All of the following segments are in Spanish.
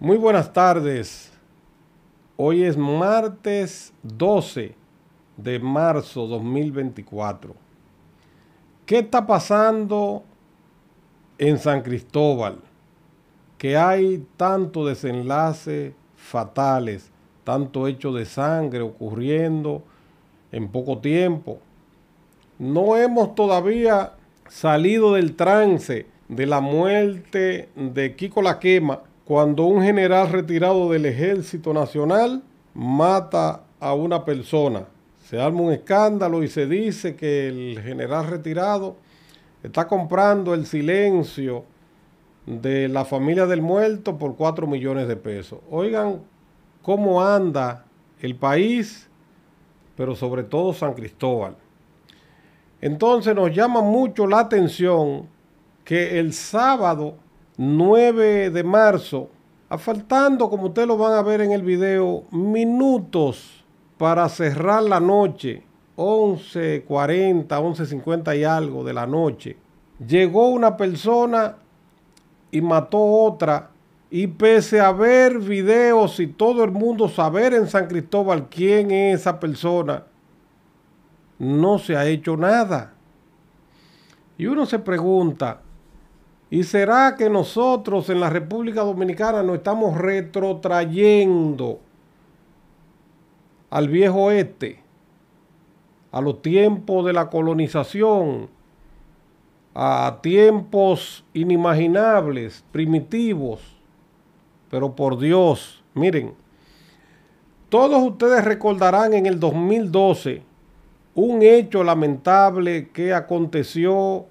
Muy buenas tardes. Hoy es martes 12 de marzo 2024. ¿Qué está pasando en San Cristóbal? Que hay tanto desenlace fatales, tanto hecho de sangre ocurriendo en poco tiempo. No hemos todavía salido del trance de la muerte de Kiko Laquema cuando un general retirado del Ejército Nacional mata a una persona. Se arma un escándalo y se dice que el general retirado está comprando el silencio de la familia del muerto por 4 millones de pesos. Oigan cómo anda el país, pero sobre todo San Cristóbal. Entonces nos llama mucho la atención que el sábado 9 de marzo, faltando, como ustedes lo van a ver en el video, minutos para cerrar la noche, 11.40, 11.50 y algo de la noche, llegó una persona y mató otra. Y pese a ver videos y todo el mundo saber en San Cristóbal quién es esa persona, no se ha hecho nada. Y uno se pregunta, ¿Y será que nosotros en la República Dominicana nos estamos retrotrayendo al viejo oeste, a los tiempos de la colonización, a tiempos inimaginables, primitivos? Pero por Dios, miren, todos ustedes recordarán en el 2012 un hecho lamentable que aconteció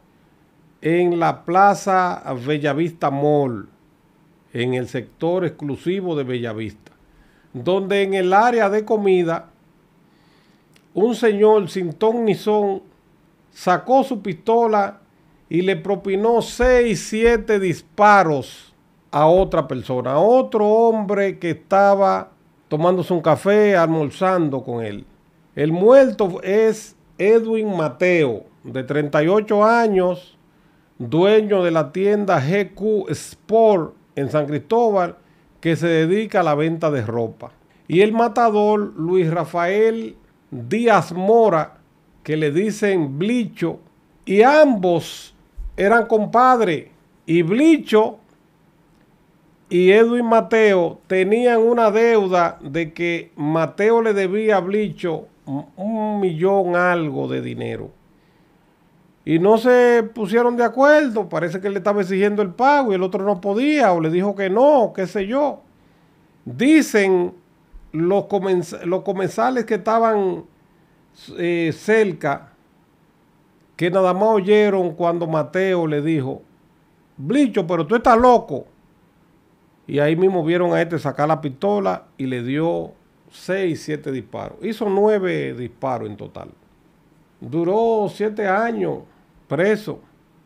en la Plaza Bellavista Mall, en el sector exclusivo de Bellavista, donde en el área de comida, un señor sin ton ni son sacó su pistola y le propinó 6, 7 disparos a otra persona, a otro hombre que estaba tomándose un café, almorzando con él. El muerto es Edwin Mateo, de 38 años, dueño de la tienda GQ Sport en San Cristóbal, que se dedica a la venta de ropa. Y el matador Luis Rafael Díaz Mora, que le dicen Blicho, y ambos eran compadres. Y Blicho y Edwin Mateo tenían una deuda de que Mateo le debía a Blicho un millón algo de dinero y no se pusieron de acuerdo. Parece que él le estaba exigiendo el pago y el otro no podía o le dijo que no, qué sé yo. Dicen los, los comensales que estaban eh, cerca que nada más oyeron cuando Mateo le dijo, Blicho, pero tú estás loco. Y ahí mismo vieron a este sacar la pistola y le dio seis, siete disparos. Hizo nueve disparos en total. Duró siete años preso.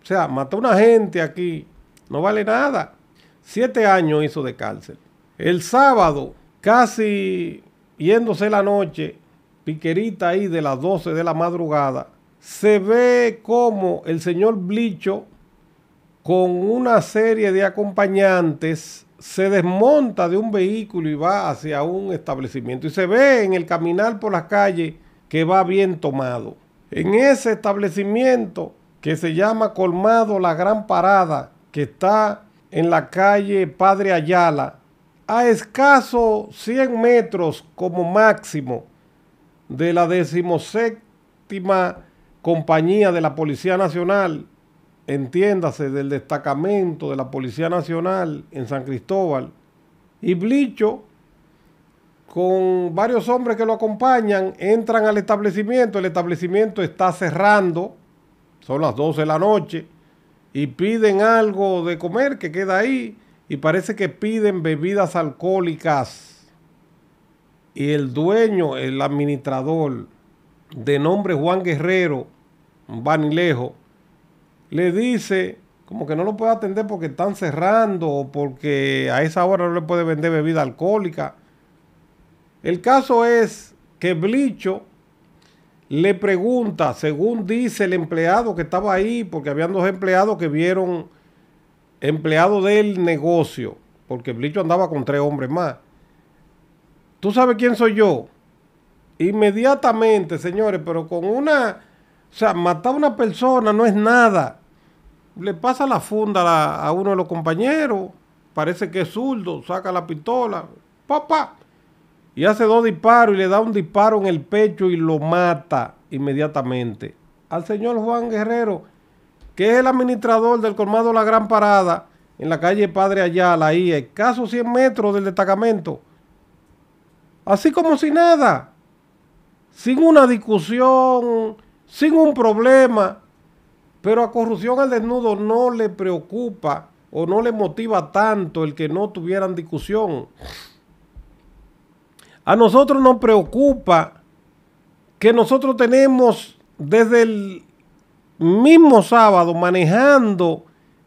O sea, mató a una gente aquí. No vale nada. Siete años hizo de cárcel. El sábado, casi yéndose la noche, piquerita ahí de las 12 de la madrugada, se ve como el señor Blicho, con una serie de acompañantes, se desmonta de un vehículo y va hacia un establecimiento. Y se ve en el caminar por las calles que va bien tomado. En ese establecimiento que se llama Colmado La Gran Parada, que está en la calle Padre Ayala, a escaso 100 metros como máximo de la decimoséptima compañía de la Policía Nacional, entiéndase, del destacamento de la Policía Nacional en San Cristóbal, y Blicho, con varios hombres que lo acompañan, entran al establecimiento, el establecimiento está cerrando, son las 12 de la noche, y piden algo de comer que queda ahí, y parece que piden bebidas alcohólicas. Y el dueño, el administrador, de nombre Juan Guerrero, Vanilejo, le dice como que no lo puede atender porque están cerrando o porque a esa hora no le puede vender bebida alcohólica. El caso es que Blicho le pregunta, según dice el empleado que estaba ahí, porque habían dos empleados que vieron empleado del negocio, porque Blicho andaba con tres hombres más. ¿Tú sabes quién soy yo? Inmediatamente, señores, pero con una... O sea, matar a una persona no es nada. Le pasa la funda a, a uno de los compañeros, parece que es zurdo, saca la pistola, papá, y hace dos disparos y le da un disparo en el pecho y lo mata inmediatamente. Al señor Juan Guerrero, que es el administrador del colmado La Gran Parada, en la calle Padre Ayala, ahí, a escasos 100 metros del destacamento. Así como si nada, sin una discusión, sin un problema, pero a corrupción al desnudo no le preocupa o no le motiva tanto el que no tuvieran discusión. A nosotros nos preocupa que nosotros tenemos desde el mismo sábado manejando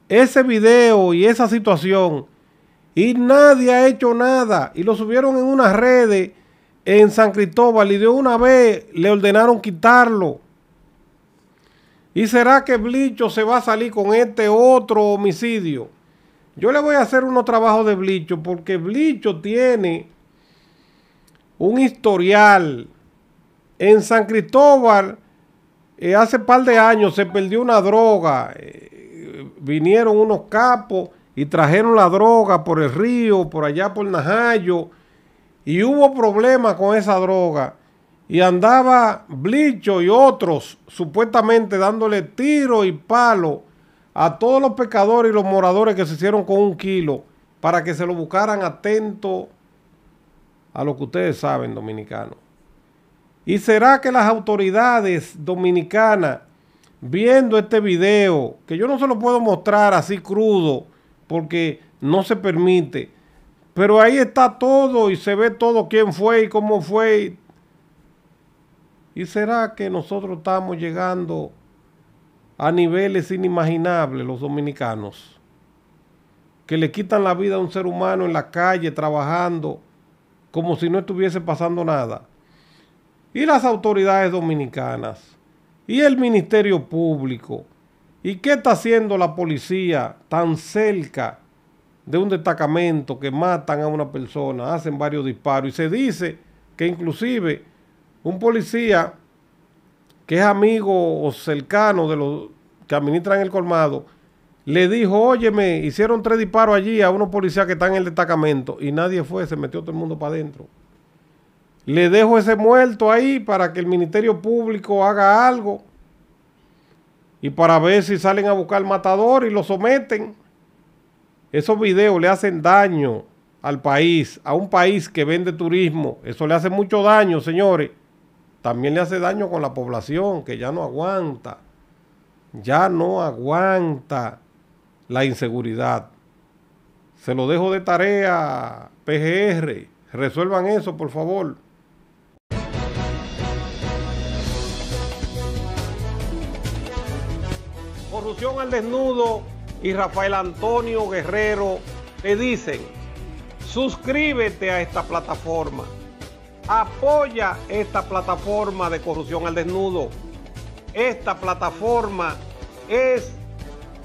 ese video y esa situación y nadie ha hecho nada y lo subieron en unas redes en San Cristóbal y de una vez le ordenaron quitarlo. ¿Y será que Blicho se va a salir con este otro homicidio? Yo le voy a hacer unos trabajos de Blicho porque Blicho tiene un historial. En San Cristóbal, eh, hace par de años se perdió una droga. Eh, vinieron unos capos y trajeron la droga por el río, por allá por Najayo. Y hubo problemas con esa droga. Y andaba Blicho y otros supuestamente dándole tiro y palo a todos los pecadores y los moradores que se hicieron con un kilo para que se lo buscaran atento a lo que ustedes saben, dominicanos. ¿Y será que las autoridades dominicanas, viendo este video, que yo no se lo puedo mostrar así crudo, porque no se permite, pero ahí está todo y se ve todo quién fue y cómo fue. ¿Y será que nosotros estamos llegando a niveles inimaginables los dominicanos? Que le quitan la vida a un ser humano en la calle trabajando como si no estuviese pasando nada. Y las autoridades dominicanas, y el Ministerio Público, y qué está haciendo la policía tan cerca de un destacamento que matan a una persona, hacen varios disparos, y se dice que inclusive un policía que es amigo o cercano de los que administran el colmado, le dijo, óyeme, hicieron tres disparos allí a unos policías que están en el destacamento y nadie fue, se metió todo el mundo para adentro. Le dejo ese muerto ahí para que el Ministerio Público haga algo y para ver si salen a buscar al matador y lo someten. Esos videos le hacen daño al país, a un país que vende turismo. Eso le hace mucho daño, señores. También le hace daño con la población que ya no aguanta. Ya no aguanta la inseguridad. Se lo dejo de tarea, PGR. Resuelvan eso, por favor. Corrupción al desnudo y Rafael Antonio Guerrero te dicen, suscríbete a esta plataforma. Apoya esta plataforma de corrupción al desnudo. Esta plataforma es